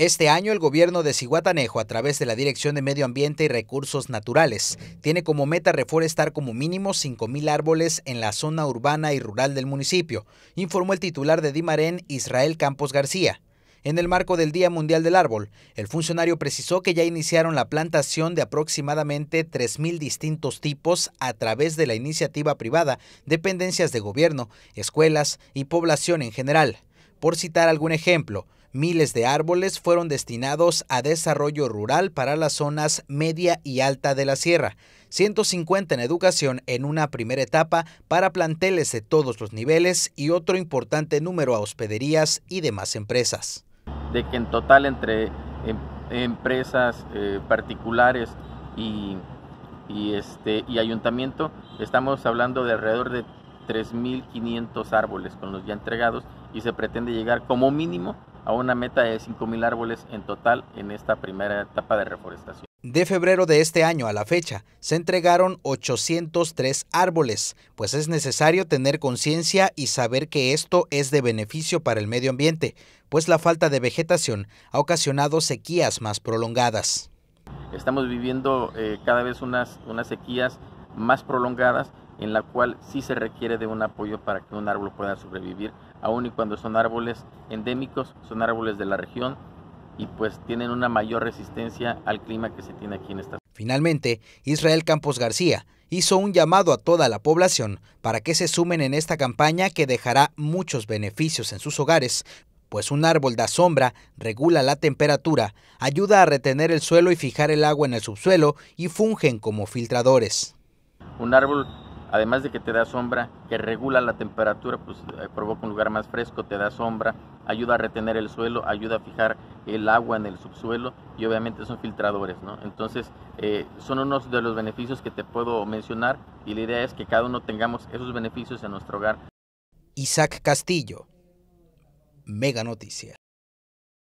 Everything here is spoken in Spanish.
Este año el gobierno de Cihuatanejo, a través de la Dirección de Medio Ambiente y Recursos Naturales, tiene como meta reforestar como mínimo 5.000 árboles en la zona urbana y rural del municipio, informó el titular de Dimarén, Israel Campos García. En el marco del Día Mundial del Árbol, el funcionario precisó que ya iniciaron la plantación de aproximadamente 3.000 distintos tipos a través de la iniciativa privada, dependencias de gobierno, escuelas y población en general. Por citar algún ejemplo, Miles de árboles fueron destinados a desarrollo rural para las zonas media y alta de la sierra, 150 en educación en una primera etapa para planteles de todos los niveles y otro importante número a hospederías y demás empresas. De que en total entre em, empresas eh, particulares este, y ayuntamiento estamos hablando de alrededor de 3.500 árboles con los ya entregados y se pretende llegar como mínimo a una meta de 5.000 árboles en total en esta primera etapa de reforestación. De febrero de este año a la fecha, se entregaron 803 árboles, pues es necesario tener conciencia y saber que esto es de beneficio para el medio ambiente, pues la falta de vegetación ha ocasionado sequías más prolongadas. Estamos viviendo eh, cada vez unas, unas sequías más prolongadas en la cual sí se requiere de un apoyo para que un árbol pueda sobrevivir, aun y cuando son árboles endémicos, son árboles de la región y pues tienen una mayor resistencia al clima que se tiene aquí en esta. Finalmente, Israel Campos García hizo un llamado a toda la población para que se sumen en esta campaña que dejará muchos beneficios en sus hogares, pues un árbol da sombra, regula la temperatura, ayuda a retener el suelo y fijar el agua en el subsuelo y fungen como filtradores. Un árbol además de que te da sombra, que regula la temperatura, pues eh, provoca un lugar más fresco, te da sombra, ayuda a retener el suelo, ayuda a fijar el agua en el subsuelo y obviamente son filtradores, ¿no? Entonces eh, son unos de los beneficios que te puedo mencionar y la idea es que cada uno tengamos esos beneficios en nuestro hogar. Isaac Castillo, Mega Noticias.